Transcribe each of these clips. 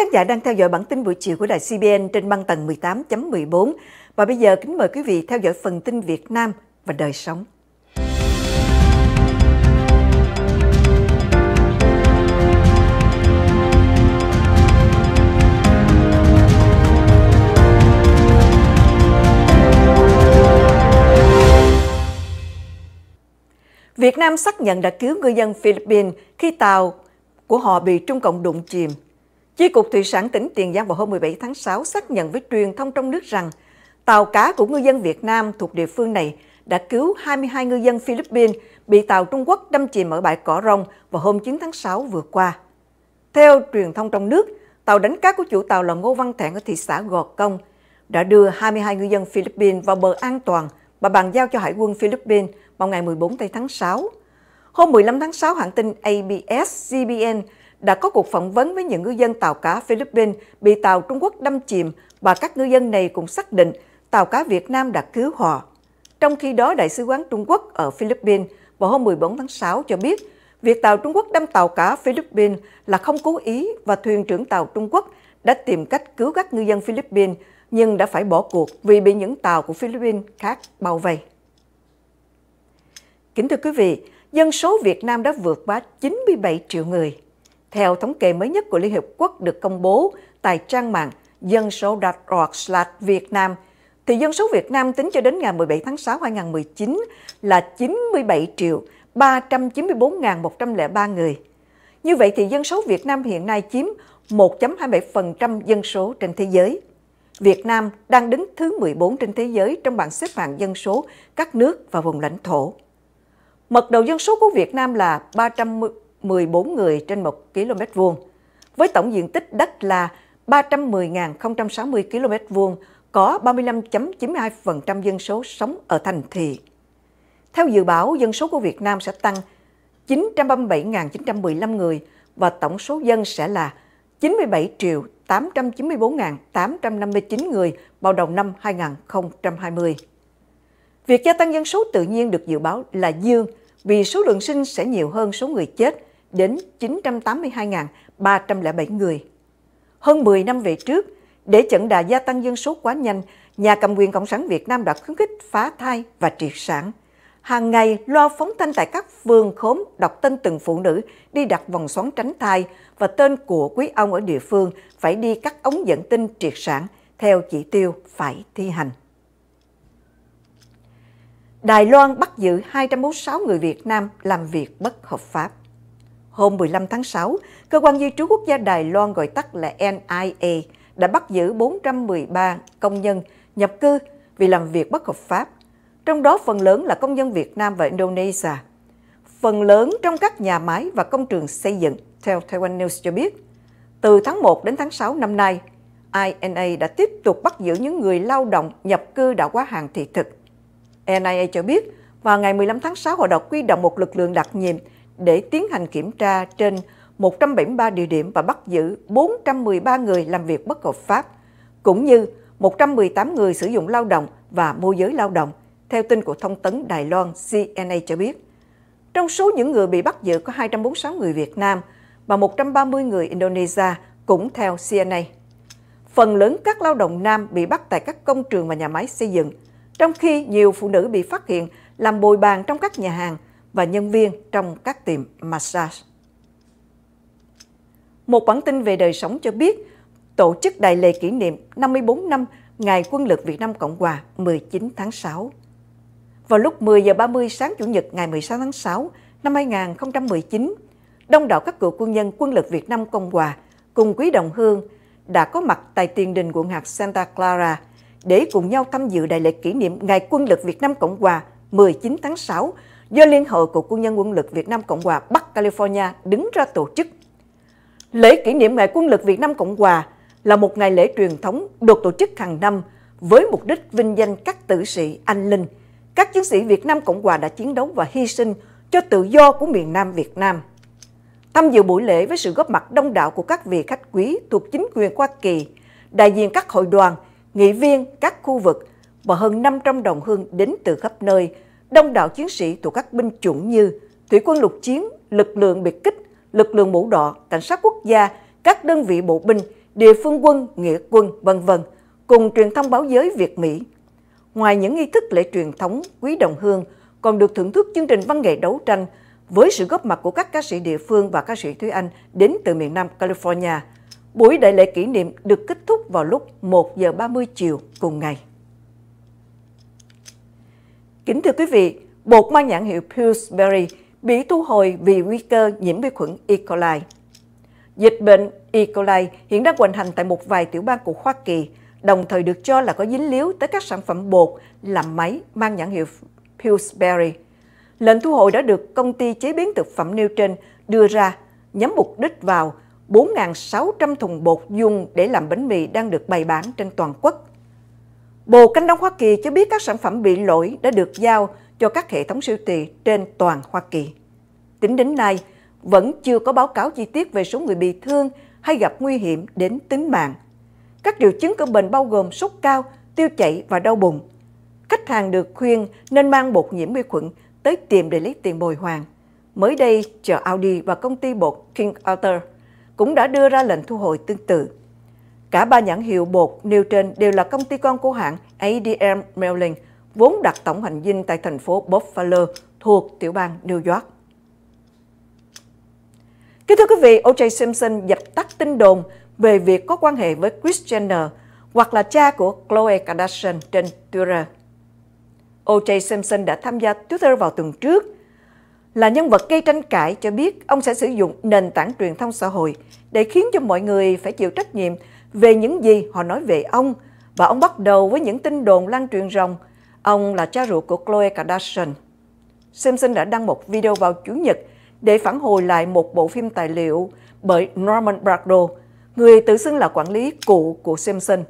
khán giả đang theo dõi bản tin buổi chiều của đài CBN trên băng tầng 18.14 và bây giờ kính mời quý vị theo dõi phần tin Việt Nam và đời sống. Việt Nam xác nhận đã cứu ngư dân Philippines khi tàu của họ bị Trung Cộng đụng chìm Chi cục Thủy sản tỉnh Tiền Giang vào hôm 17 tháng 6 xác nhận với truyền thông trong nước rằng tàu cá của ngư dân Việt Nam thuộc địa phương này đã cứu 22 ngư dân Philippines bị tàu Trung Quốc đâm chìm ở bãi Cỏ Rồng vào hôm 9 tháng 6 vừa qua. Theo truyền thông trong nước, tàu đánh cá của chủ tàu là Ngô Văn Thẹn ở thị xã Gò Công đã đưa 22 ngư dân Philippines vào bờ an toàn và bàn giao cho Hải quân Philippines vào ngày 14 tháng 6. Hôm 15 tháng 6, hãng tin ABS-CBN đã có cuộc phỏng vấn với những ngư dân tàu cá Philippines bị tàu Trung Quốc đâm chìm và các ngư dân này cũng xác định tàu cá Việt Nam đã cứu họ. Trong khi đó, Đại sứ quán Trung Quốc ở Philippines vào hôm 14 tháng 6 cho biết việc tàu Trung Quốc đâm tàu cá Philippines là không cố ý và thuyền trưởng tàu Trung Quốc đã tìm cách cứu các ngư dân Philippines nhưng đã phải bỏ cuộc vì bị những tàu của Philippines khác bao vây. Kính thưa quý vị, dân số Việt Nam đã vượt quá 97 triệu người. Theo thống kê mới nhất của Liên Hiệp Quốc được công bố tại trang mạng dân số.org/Việt Nam, thì dân số Việt Nam tính cho đến ngày 17 tháng 6 năm 2019 là 97 triệu 394.103 người. Như vậy thì dân số Việt Nam hiện nay chiếm 1.27% dân số trên thế giới. Việt Nam đang đứng thứ 14 trên thế giới trong bảng xếp hạng dân số các nước và vùng lãnh thổ. Mật độ dân số của Việt Nam là 310 14 người trên 1 km vuông, với tổng diện tích đất là 310.060 km vuông, có 35.92% dân số sống ở thành thị. Theo dự báo, dân số của Việt Nam sẽ tăng 937.915 người và tổng số dân sẽ là 97 894.859 người vào đầu năm 2020. Việc gia tăng dân số tự nhiên được dự báo là dương vì số lượng sinh sẽ nhiều hơn số người chết đến 982.307 người. Hơn 10 năm về trước, để chận đà gia tăng dân số quá nhanh, nhà cầm quyền Cộng sản Việt Nam đã khuyến khích phá thai và triệt sản. Hàng ngày, loa phóng thanh tại các phường khóm đọc tên từng phụ nữ đi đặt vòng xoắn tránh thai và tên của quý ông ở địa phương phải đi cắt ống dẫn tinh triệt sản theo chỉ tiêu phải thi hành. Đài Loan bắt giữ 246 người Việt Nam làm việc bất hợp pháp hôm 15 tháng 6, Cơ quan Di trú Quốc gia Đài Loan gọi tắt là NIA đã bắt giữ 413 công nhân nhập cư vì làm việc bất hợp pháp, trong đó phần lớn là công dân Việt Nam và Indonesia. Phần lớn trong các nhà máy và công trường xây dựng, theo Taiwan News cho biết. Từ tháng 1 đến tháng 6 năm nay, INA đã tiếp tục bắt giữ những người lao động nhập cư đã quá hạn thị thực. NIA cho biết, vào ngày 15 tháng 6, họ đã quy động một lực lượng đặc nhiệm để tiến hành kiểm tra trên 173 địa điểm và bắt giữ 413 người làm việc bất hợp pháp, cũng như 118 người sử dụng lao động và môi giới lao động, theo tin của thông tấn Đài Loan CNA cho biết. Trong số những người bị bắt giữ có 246 người Việt Nam và 130 người Indonesia, cũng theo CNA. Phần lớn các lao động nam bị bắt tại các công trường và nhà máy xây dựng, trong khi nhiều phụ nữ bị phát hiện làm bồi bàn trong các nhà hàng – và nhân viên trong các tiệm massage. Một bản tin về đời sống cho biết, tổ chức đại lễ kỷ niệm 54 năm Ngày Quân lực Việt Nam Cộng Hòa 19 tháng 6. Vào lúc 10 giờ 30 sáng Chủ nhật ngày 16 tháng 6 năm 2019, đông đảo các cựu quân nhân Quân lực Việt Nam Cộng Hòa cùng quý đồng hương đã có mặt tại tiền đình quận hạt Santa Clara để cùng nhau tham dự đại lễ kỷ niệm Ngày Quân lực Việt Nam Cộng Hòa 19 tháng 6 do Liên hợp của quân nhân quân lực Việt Nam Cộng hòa Bắc California đứng ra tổ chức. Lễ kỷ niệm Ngày quân lực Việt Nam Cộng hòa là một ngày lễ truyền thống được tổ chức hàng năm với mục đích vinh danh các tử sĩ anh linh, các chiến sĩ Việt Nam Cộng hòa đã chiến đấu và hy sinh cho tự do của miền Nam Việt Nam. Tham dự buổi lễ với sự góp mặt đông đảo của các vị khách quý thuộc chính quyền Hoa Kỳ, đại diện các hội đoàn, nghị viên các khu vực và hơn 500 đồng hương đến từ khắp nơi – đông đảo chiến sĩ thuộc các binh chủng như thủy quân lục chiến, lực lượng biệt kích, lực lượng mũ đỏ, cảnh sát quốc gia, các đơn vị bộ binh, địa phương quân, nghĩa quân, vân vân, cùng truyền thông báo giới Việt Mỹ. Ngoài những nghi thức lễ truyền thống, quý đồng hương còn được thưởng thức chương trình văn nghệ đấu tranh với sự góp mặt của các ca sĩ địa phương và ca sĩ Thúy Anh đến từ miền Nam California. Buổi đại lễ kỷ niệm được kết thúc vào lúc 1 giờ 30 chiều cùng ngày. Kính thưa quý vị, bột mang nhãn hiệu Pillsbury bị thu hồi vì nguy cơ nhiễm vi khuẩn E. coli. Dịch bệnh E. coli hiện đang hoành hành tại một vài tiểu bang của Hoa Kỳ, đồng thời được cho là có dính líu tới các sản phẩm bột làm máy mang nhãn hiệu Pillsbury. Lệnh thu hồi đã được công ty chế biến thực phẩm nêu trên đưa ra nhắm mục đích vào 4.600 thùng bột dùng để làm bánh mì đang được bày bán trên toàn quốc, Bộ Cánh Đông Hoa Kỳ cho biết các sản phẩm bị lỗi đã được giao cho các hệ thống siêu thị trên toàn Hoa Kỳ. Tính đến nay, vẫn chưa có báo cáo chi tiết về số người bị thương hay gặp nguy hiểm đến tính mạng. Các triệu chứng của bệnh bao gồm sốt cao, tiêu chảy và đau bụng. Khách hàng được khuyên nên mang bột nhiễm vi khuẩn tới tiệm để lấy tiền bồi hoàn. Mới đây, chợ Audi và công ty bột King Arthur cũng đã đưa ra lệnh thu hồi tương tự. Cả ba nhãn hiệu bột nêu trên đều là công ty con của hãng ADM Merlin, vốn đặt tổng hành dinh tại thành phố Buffalo thuộc tiểu bang New York. Kính thưa quý vị, O.J. Simpson dập tắt tin đồn về việc có quan hệ với Kris Jenner hoặc là cha của Khloe Kardashian trên Twitter. O.J. Simpson đã tham gia Twitter vào tuần trước. Là nhân vật gây tranh cãi cho biết ông sẽ sử dụng nền tảng truyền thông xã hội để khiến cho mọi người phải chịu trách nhiệm về những gì họ nói về ông và ông bắt đầu với những tin đồn lan truyền rằng ông là cha ruột của Khloe Kardashian. Simpson đã đăng một video vào Chủ nhật để phản hồi lại một bộ phim tài liệu bởi Norman Bracdo, người tự xưng là quản lý cũ của Simpson,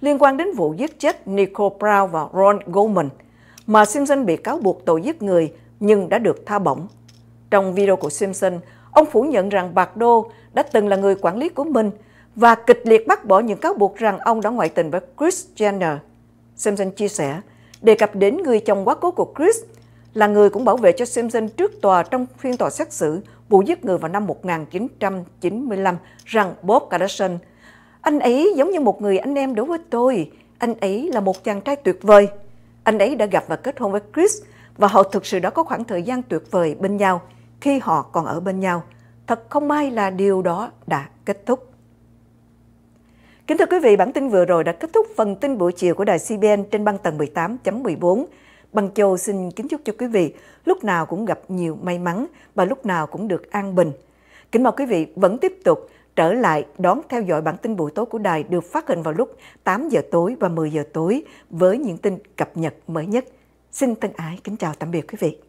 liên quan đến vụ giết chết Nicole Brown và Ron Goldman, mà Simpson bị cáo buộc tội giết người nhưng đã được tha bổng. Trong video của Simpson, ông phủ nhận rằng Bạc đã từng là người quản lý của mình và kịch liệt bác bỏ những cáo buộc rằng ông đã ngoại tình với Chris Jenner. Simpson chia sẻ, đề cập đến người chồng quá cố của Chris là người cũng bảo vệ cho Simpson trước tòa trong phiên tòa xét xử vụ giết người vào năm 1995 rằng Bob Kardashian anh ấy giống như một người anh em đối với tôi. Anh ấy là một chàng trai tuyệt vời. Anh ấy đã gặp và kết hôn với Chris và họ thực sự đã có khoảng thời gian tuyệt vời bên nhau khi họ còn ở bên nhau. Thật không may là điều đó đã kết thúc. Kính thưa quý vị, bản tin vừa rồi đã kết thúc phần tin buổi chiều của đài CBN trên băng tầng 18.14. Bằng Châu xin kính chúc cho quý vị lúc nào cũng gặp nhiều may mắn và lúc nào cũng được an bình. Kính mời quý vị vẫn tiếp tục trở lại đón theo dõi bản tin buổi tối của đài được phát hình vào lúc 8 giờ tối và 10 giờ tối với những tin cập nhật mới nhất. Xin thân ái kính chào tạm biệt quý vị.